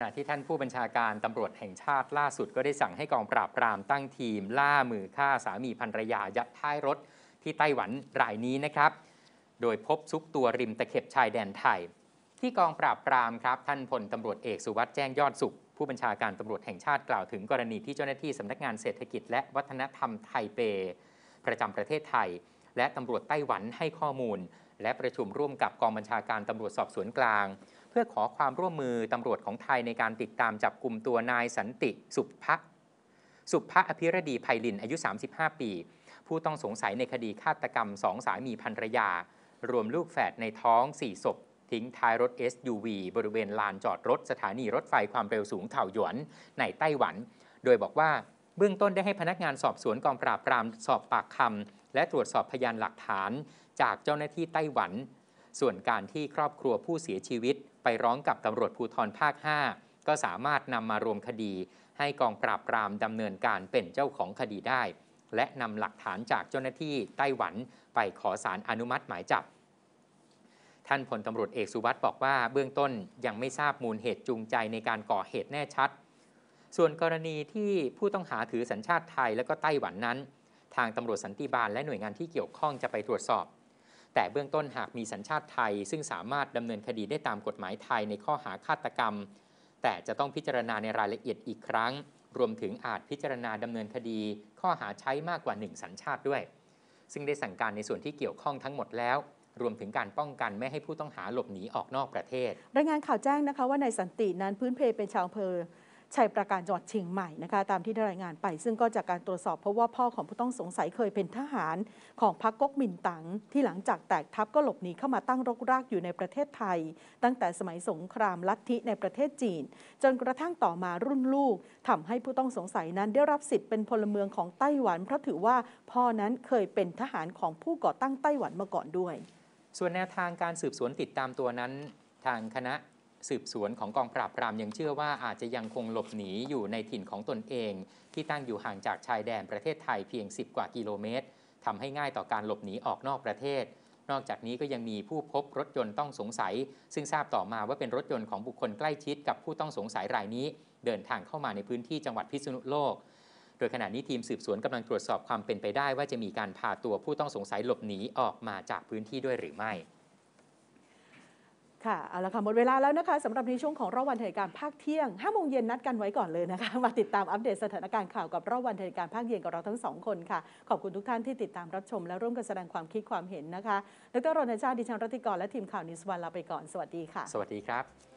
ขณะที่ท่านผู้บัญชาการตำรวจแห่งชาติล่าสุดก็ได้สั่งให้กองปราบปรามตั้งทีมล่ามือฆ่าสามีภรรยายัดท้ายรถ ที่ไต้หวันรายนี้นะครับโดยพบซุกตัวริมตะเข็บชายแดนไทย ที่กองปราบปรามครับท่านพลตำรวจเอกสุวัสด์แจ้งยอดสุขผู้บัญชาการตำรวจแห่งชาติกล่าวถึง กรณี ที่เจ้าหน้าที่สำนักงานเศรษฐกิจ และวัฒนธรรมไทเป ประจำประเทศไทย และตำรวจไต้หวันให้ข้อมูล และประชุมร่วมกับกองบัญชาการตำรวจสอบสวนกลางเพื่อขอความร่วมมือตำรวจของไทยในการติดตามจับกลุ่มตัวนายสันติสุภะสุภะอภิรดีไพลินอายุ 35 ปี ผู้ต้องสงสัยในคดีฆาตกรรมสองสามีภรรยา รวมลูกแฝดในท้อง4ศพทิ้งท้ายรถ SUV บริเวณลานจอดรถสถานีรถไฟความเร็วสูงเถาหยวนในไต้หวัน โดยบอกว่าเบื้องต้นได้ให้พนักงานสอบสวนกองปราบปรามสอบปากคำและตรวจสอบพยานหลักฐานจากเจ้าหน้าที่ไต้หวันส่วนการที่ครอบครัวผู้เสียชีวิตไปร้องกับตำรวจภูธรภาค 5 ก็สามารถนำมารวมคดีให้กองปราบปรามดำเนินการเป็นเจ้าของคดีได้ และนำหลักฐานจากเจ้าหน้าที่ไต้หวันไปขอสารอนุมัติหมายจับ ท่านพลตำรวจเอกสุวัสด์บอกว่าเบื้องต้นยังไม่ทราบมูลเหตุจูงใจในการก่อเหตุแน่ชัด ส่วนกรณีที่ผู้ต้องหาถือสัญชาติไทยและก็ไต้หวันนั้น ทางตำรวจสันติบาลและหน่วยงานที่เกี่ยวข้องจะไปตรวจสอบแต่เบื้องต้นหากมีสัญชาติไทย ซึ่งสามารถดำเนินคดีได้ตามกฎหมายไทยในข้อหาฆาตกรรม แต่จะต้องพิจารณาในรายละเอียดอีกครั้ง รวมถึงอาจพิจารณาดำเนินคดี ข้อหาใช้มากกว่า 1 สัญชาติด้วย ซึ่งได้สั่งการในส่วนที่เกี่ยวข้องทั้งหมดแล้ว รวมถึงการป้องกันไม่ให้ผู้ต้องหาหลบหนีออกนอกประเทศรายงานข่าวแจ้งนะคะว่านายสันตินั้นพื้นเพเป็นชาวอำเภอชัยประการจังหวัดเชียงใหม่นะคะตามที่ได้รายงานไป ซึ่งก็จากการตรวจสอบเพราะว่าพ่อของผู้ต้องสงสัยเคยเป็นทหารของพรรคก๊กมินตั๋งที่หลังจากแตกทัพก็หลบหนีเข้ามาตั้งรกรากอยู่ในประเทศไทย ตั้งแต่สมัยสงครามลัทธิในประเทศจีน จนกระทั่งต่อมารุ่นลูก ทำให้ผู้ต้องสงสัยนั้นได้รับสิทธิ์เป็นพลเมืองของไต้หวันเพราะถือว่าพ่อนั้นเคยเป็นทหารของผู้ก่อตั้งไต้หวันมาก่อนด้วย ส่วนแนวทางการสืบสวนติดตามตัวนั้นทางคณะสืบสวนของกองปราบปรามยังเชื่อว่าอาจจะยังคงหลบหนีอยู่ในถิ่นของตนเอง ที่ตั้งอยู่ห่างจากชายแดนประเทศไทยเพียง 10 กว่ากิโลเมตรทำให้ง่ายต่อการหลบหนีออกนอกประเทศ นอกจากนี้ก็ยังมีผู้พบรถยนต์ต้องสงสัย ซึ่งทราบต่อมาว่าเป็นรถยนต์ของบุคคลใกล้ชิดกับผู้ต้องสงสัยรายนี้ เดินทางเข้ามาในพื้นที่จังหวัดพิษณุโลก โดยขณะนี้ทีมสืบสวนกำลังตรวจสอบความเป็นไปได้ว่าจะมีการพาตัวผู้ต้องสงสัยหลบหนีออกมาจากพื้นที่ด้วยหรือไม่ค่ะ เอาละค่ะหมดเวลาแล้วนะคะสำหรับในช่วง ของรอบวันเหตุการณ์ภาคเที่ยง5โมงเย็นนัดกันไว้ก่อนเลยนะคะมาติดตามอัปเดตสถานการณ์ข่าวกับรอบวันเหตุการณ์ภาคเย็นกับเราทั้งสองคนค่ะ ขอบคุณทุกท่านที่ติดตามรับชมและร่วมกันแสดงความคิดความเห็นนะคะดรรณชาติดิฉันรัติกรและทีมข่าวนิสวันลาไปก่อนสวัสดีค่ะสวัสดีครับ